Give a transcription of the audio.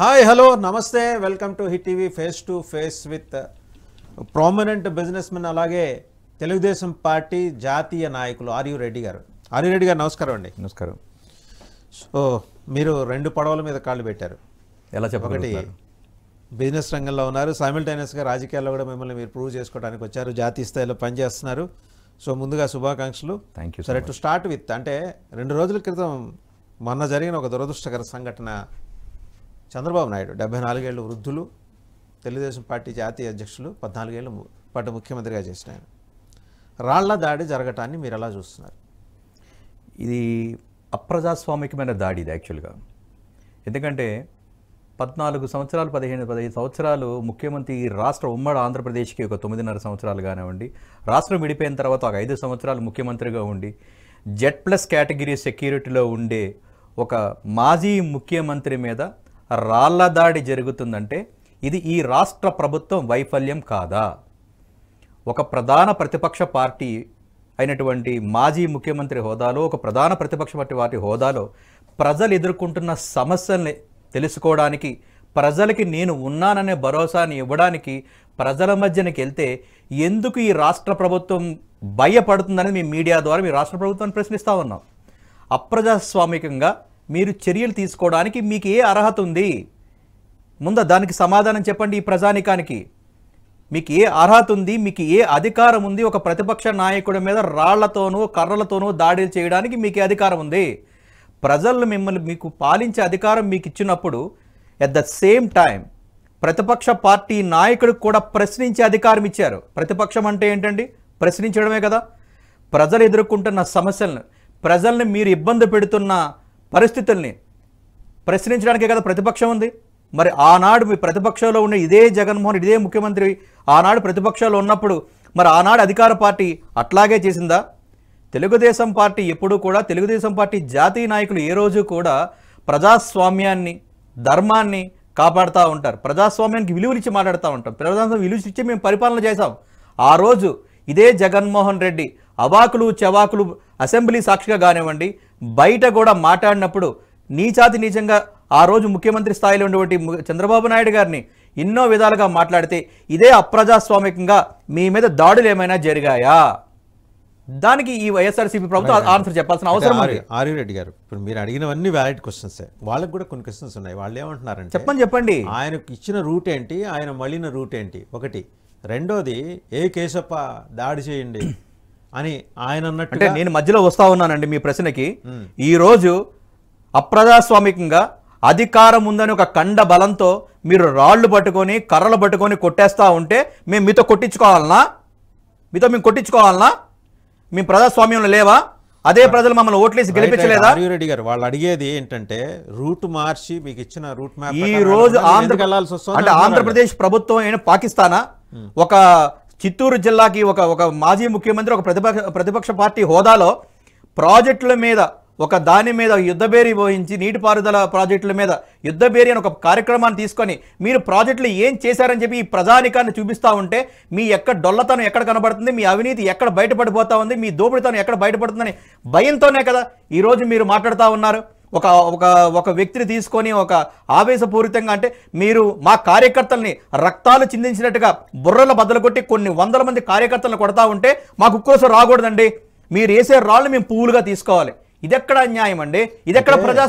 hi hello నమస్తే welcome to hit TV face to face with prominent business men అలాగే Telugu Desam party జాతీయ నాయకులు ఆర్యు రెడ్డి గారు ఆర్యు రెడ్డి గారు నమస్కారం అండి నమస్కారం సో మీరు రెండు పడవల మీద కాళ్ళు పెట్టారు ఎలా చెప్పండి బిజినెస్ రంగంలో ఉన్నారు సైమిల్టైనస్గా రాజకీయాల్లో కూడా మిమ్మల్ని మీరు ప్రూవ్ చేసుకోవడానికి వచ్చారు జాతీయ స్థాయిలో పనిచేస్తున్నారు సో ముందుగా శుభాకాంక్షలు థ్యాంక్ యూ సరే టు స్టార్ట్ విత్ అంటే రెండు రోజుల క్రితం మొన్న జరిగిన ఒక దురదృష్టకర సంఘటన చంద్రబాబు నాయుడు డెబ్బై నాలుగేళ్ళు వృద్ధులు తెలుగుదేశం పార్టీ జాతీయ అధ్యక్షులు పద్నాలుగేళ్ళు పట్టు ముఖ్యమంత్రిగా చేసిన ఆయన రాళ్ల దాడి జరగటాన్ని మీరు ఎలా చూస్తున్నారు ఇది అప్రజాస్వామికమైన దాడి ఇది యాక్చువల్గా ఎందుకంటే పద్నాలుగు సంవత్సరాలు పదిహేను పదిహేను సంవత్సరాలు ముఖ్యమంత్రి ఈ రాష్ట్ర ఉమ్మడి ఆంధ్రప్రదేశ్కి ఒక తొమ్మిదిన్నర సంవత్సరాలు కానివ్వండి రాష్ట్రం విడిపోయిన తర్వాత ఒక ఐదు సంవత్సరాలు ముఖ్యమంత్రిగా ఉండి జెడ్ ప్లస్ కేటగిరీ సెక్యూరిటీలో ఉండే ఒక మాజీ ముఖ్యమంత్రి మీద రాళ్ల దాడి జరుగుతుందంటే ఇది ఈ రాష్ట్ర ప్రభుత్వం వైఫల్యం కాదా ఒక ప్రధాన ప్రతిపక్ష పార్టీ అయినటువంటి మాజీ ముఖ్యమంత్రి హోదాలో ఒక ప్రధాన ప్రతిపక్ష పార్టీ వాటి హోదాలో ప్రజలు ఎదుర్కొంటున్న సమస్యల్ని తెలుసుకోవడానికి ప్రజలకి నేను ఉన్నాననే భరోసాని ఇవ్వడానికి ప్రజల మధ్యనకి వెళ్తే ఎందుకు ఈ రాష్ట్ర ప్రభుత్వం భయపడుతుందని మీ మీడియా ద్వారా మీ రాష్ట్ర ప్రభుత్వాన్ని ప్రశ్నిస్తూ ఉన్నాం అప్రజాస్వామికంగా మీరు చర్యలు తీసుకోవడానికి మీకు ఏ అర్హత ఉంది ముందు దానికి సమాధానం చెప్పండి ఈ ప్రజానికానికి మీకు ఏ అర్హత ఉంది మీకు ఏ అధికారం ఉంది ఒక ప్రతిపక్ష నాయకుడి మీద రాళ్లతోనూ కర్రలతోనూ దాడులు చేయడానికి మీకు అధికారం ఉంది ప్రజలను మిమ్మల్ని మీకు పాలించే అధికారం మీకు ఇచ్చినప్పుడు ఎట్ ద సేమ్ టైం ప్రతిపక్ష పార్టీ నాయకుడికి కూడా ప్రశ్నించే అధికారం ఇచ్చారు ప్రతిపక్షం అంటే ఏంటండి ప్రశ్నించడమే కదా ప్రజలు ఎదుర్కొంటున్న సమస్యలను ప్రజల్ని మీరు ఇబ్బంది పెడుతున్న పరిస్థితుల్ని ప్రశ్నించడానికే కదా ప్రతిపక్షం ఉంది మరి ఆనాడు మీ ప్రతిపక్షంలో ఉన్న ఇదే జగన్మోహన్ రెడ్డి ఇదే ముఖ్యమంత్రి ఆనాడు ప్రతిపక్షాలు ఉన్నప్పుడు మరి ఆనాడు అధికార పార్టీ అట్లాగే చేసిందా తెలుగుదేశం పార్టీ ఎప్పుడూ కూడా తెలుగుదేశం పార్టీ జాతీయ నాయకులు ఏ రోజు కూడా ప్రజాస్వామ్యాన్ని ధర్మాన్ని కాపాడుతూ ఉంటారు ప్రజాస్వామ్యానికి విలువలిచ్చి మాట్లాడుతూ ఉంటాం ప్రజాస్వామ్యం విలువలిచ్చి మేము పరిపాలన చేశాం ఆ రోజు ఇదే జగన్మోహన్ రెడ్డి అవాకులు చవాకులు అసెంబ్లీ సాక్షిగా కానివ్వండి బయట కూడా మాట్లాడినప్పుడు నీచాతి నీచంగా ఆ రోజు ముఖ్యమంత్రి స్థాయిలో ఉన్నటువంటి చంద్రబాబు నాయుడు గారిని ఎన్నో విధాలుగా మాట్లాడితే ఇదే అప్రజాస్వామికంగా మీ మీద దాడులు ఏమైనా జరిగాయా దానికి ఈ వైఎస్ఆర్సీపీ ప్రభుత్వం ఆన్సర్ చెప్పాల్సిన అవసరం ఆర్యు రెడ్డి గారు ఇప్పుడు మీరు అడిగినవన్నీ వ్యాలిడ్ క్వశ్చన్స్ వాళ్ళకి కూడా కొన్ని క్వశ్చన్స్ ఉన్నాయి వాళ్ళు ఏమంటున్నారంటే చెప్పండి చెప్పండి ఆయనకు ఇచ్చిన రూట్ ఏంటి ఆయన మళ్ళిన రూట్ ఏంటి ఒకటి రెండోది ఏ కేశప్ప దాడి చేయండి అని ఆయన అన్నట్టు నేను మధ్యలో వస్తా ఉన్నానండి మీ ప్రశ్నకి ఈరోజు అప్రజాస్వామికంగా అధికారం ఉందని ఒక కండ బలంతో మీరు రాళ్లు పట్టుకొని కర్రలు పట్టుకొని కొట్టేస్తూ ఉంటే మేము మీతో కొట్టించుకోవాలనా మీతో మేము కొట్టించుకోవాలనా మేము ప్రజాస్వామ్యంలో లేవా అదే ప్రజలు మమ్మల్ని ఓట్లేసి గెలిపించలేదా రెడ్డి గారు వాళ్ళు అడిగేది ఏంటంటే రూట్ మార్చి మీకు ఇచ్చిన రూట్ మ్యాప్ ఈ రోజు ఆంధ్ర అంటే ఆంధ్రప్రదేశ్ ప్రభుత్వం అయిన పాకిస్తానా ఒక చిత్తూరు జిల్లాకి ఒక ఒక మాజీ ముఖ్యమంత్రి ఒక ప్రతిపక్ష ప్రతిపక్ష పార్టీ హోదాలో ప్రాజెక్టుల మీద ఒక దాని మీద యుద్ధబేరి పోయించి నీటిపారుదల ప్రాజెక్టుల మీద యుద్ధబేరి అని ఒక కార్యక్రమాన్ని తీసుకొని మీరు ప్రాజెక్టులు ఏం చేశారని చెప్పి ఈ ప్రజానికాన్ని చూపిస్తూ ఉంటే మీ ఎక్కడ డొల్లతనం ఎక్కడ కనబడుతుంది మీ అవినీతి ఎక్కడ బయటపడిపోతా ఉంది మీ దోపిడితనం ఎక్కడ బయటపడుతుందని భయంతోనే కదా ఈరోజు మీరు మాట్లాడుతూ ఉన్నారు ఒక ఒక ఒక వ్యక్తిని తీసుకొని ఒక ఆవేశపూరితంగా అంటే మీరు మా కార్యకర్తల్ని రక్తాలు చిందించినట్టుగా బుర్రల బద్దలు కొట్టి కొన్ని వందల మంది కార్యకర్తలను కొడతా ఉంటే మాకు కుక్కోసం రాకూడదండి మీరు వేసే రాళ్ళు మేము పువ్వులుగా తీసుకోవాలి ఇదెక్కడ అన్యాయం అండి ఇదెక్కడ ప్రజా